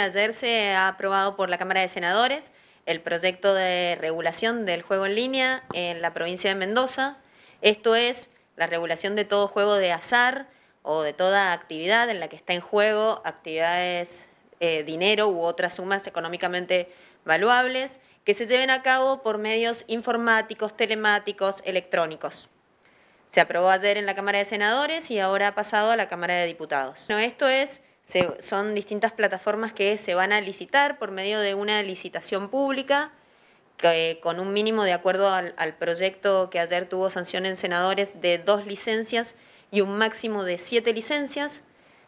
Ayer se ha aprobado por la Cámara de Senadores el proyecto de regulación del juego en línea en la provincia de Mendoza. Esto es la regulación de todo juego de azar o de toda actividad en la que está en juego actividades, eh, dinero u otras sumas económicamente valuables que se lleven a cabo por medios informáticos, telemáticos, electrónicos. Se aprobó ayer en la Cámara de Senadores y ahora ha pasado a la Cámara de Diputados. esto es son distintas plataformas que se van a licitar por medio de una licitación pública con un mínimo de acuerdo al, al, proyecto que ayer tuvo sanción en senadores de dos licencias y un máximo de siete licencias.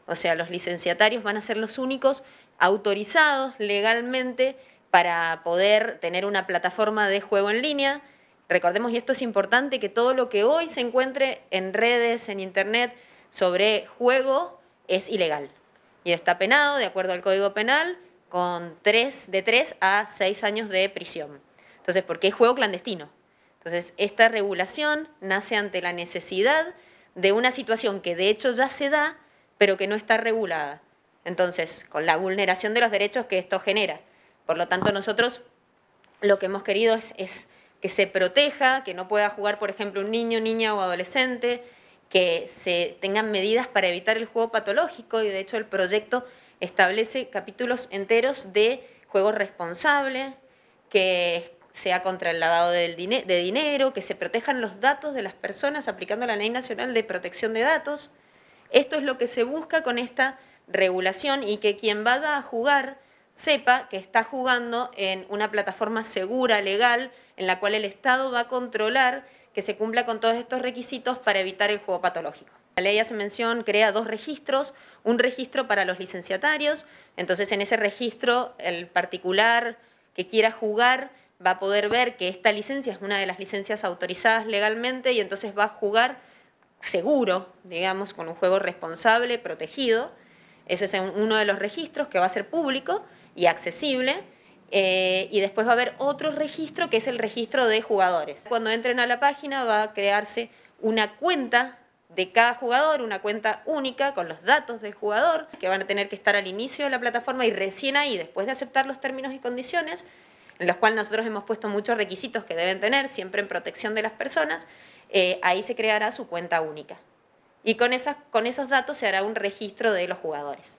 O sea, los licenciatarios van a ser los únicos autorizados legalmente para poder tener una plataforma de juego en línea. Recordemos, y esto es importante, que todo lo que hoy se encuentre en redes, en internet, sobre juego, es ilegal y está penado, de acuerdo al Código Penal, con tres, de 3 a seis años de prisión. Entonces, porque es juego clandestino. Entonces, esta regulación nace ante la necesidad de una situación que de hecho ya se da, pero que no está regulada. Entonces, con la vulneración de los derechos que esto genera. Por lo tanto, nosotros lo que hemos querido es que se proteja, que no pueda jugar, por ejemplo, un niño, niña o adolescente, que se tengan medidas para evitar el juego patológico y de hecho el proyecto establece capítulos enteros de juego responsable, que sea contra el lavado de dinero, que se protejan los datos de las personas aplicando la Ley Nacional de Protección de Datos. Esto es lo que se busca con esta regulación y que quien vaya a jugar sepa que está jugando en una plataforma segura, legal, en la cual el Estado va a controlar que se cumpla con todos estos requisitos para evitar el juego patológico. La ley hace mención, crea dos registros, un registro para los licenciatarios, entonces en ese registro el particular que quiera jugar va a poder ver que esta licencia es una de las licencias autorizadas legalmente y entonces va a jugar seguro, digamos, con un juego responsable, protegido. Ese es uno de los registros que va a ser público y accesible. Eh, y después va a haber otro registro que es el registro de jugadores. Cuando entren a la página va a crearse una cuenta de cada jugador, una cuenta única con los datos del jugador que van a tener que estar al inicio de la plataforma y recién ahí, después de aceptar los términos y condiciones, en los cuales nosotros hemos puesto muchos requisitos que deben tener, siempre en protección de las personas, eh, ahí se creará su cuenta única. Y con esos datos se hará un registro de los jugadores.